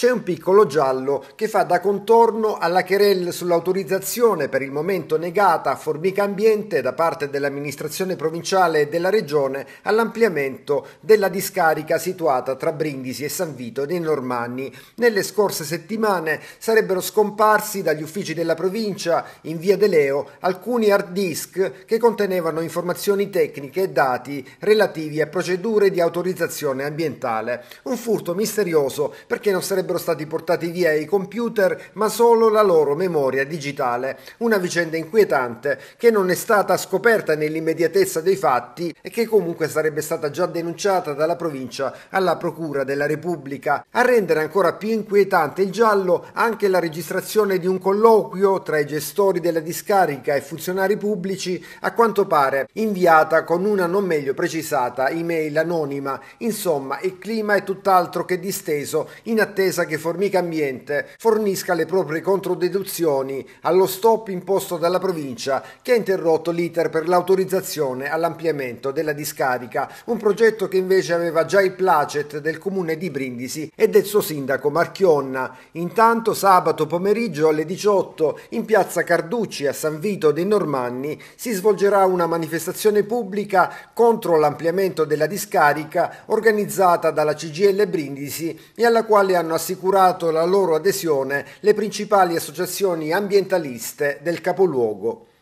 c'è un piccolo giallo che fa da contorno alla querelle sull'autorizzazione per il momento negata a Formica Ambiente da parte dell'amministrazione provinciale e della regione all'ampliamento della discarica situata tra Brindisi e San Vito dei Normanni. Nelle scorse settimane sarebbero scomparsi dagli uffici della provincia in via De Leo alcuni hard disk che contenevano informazioni tecniche e dati relativi a procedure di autorizzazione ambientale. Un furto misterioso perché non sarebbe sarebbero stati portati via i computer, ma solo la loro memoria digitale. Una vicenda inquietante che non è stata scoperta nell'immediatezza dei fatti e che comunque sarebbe stata già denunciata dalla provincia alla Procura della Repubblica. A rendere ancora più inquietante il giallo anche la registrazione di un colloquio tra i gestori della discarica e funzionari pubblici, a quanto pare inviata con una non meglio precisata email anonima. Insomma, il clima è tutt'altro che disteso in attesa pensa che Formica Ambiente fornisca le proprie controdeduzioni allo stop imposto dalla provincia che ha interrotto l'iter per l'autorizzazione all'ampliamento della discarica, un progetto che invece aveva già il placet del comune di Brindisi e del suo sindaco Marchionna. Intanto sabato pomeriggio alle 18 in piazza Carducci a San Vito dei Normanni si svolgerà una manifestazione pubblica contro l'ampliamento della discarica organizzata dalla CGL Brindisi e alla quale hanno assistito assicurato la loro adesione le principali associazioni ambientaliste del capoluogo.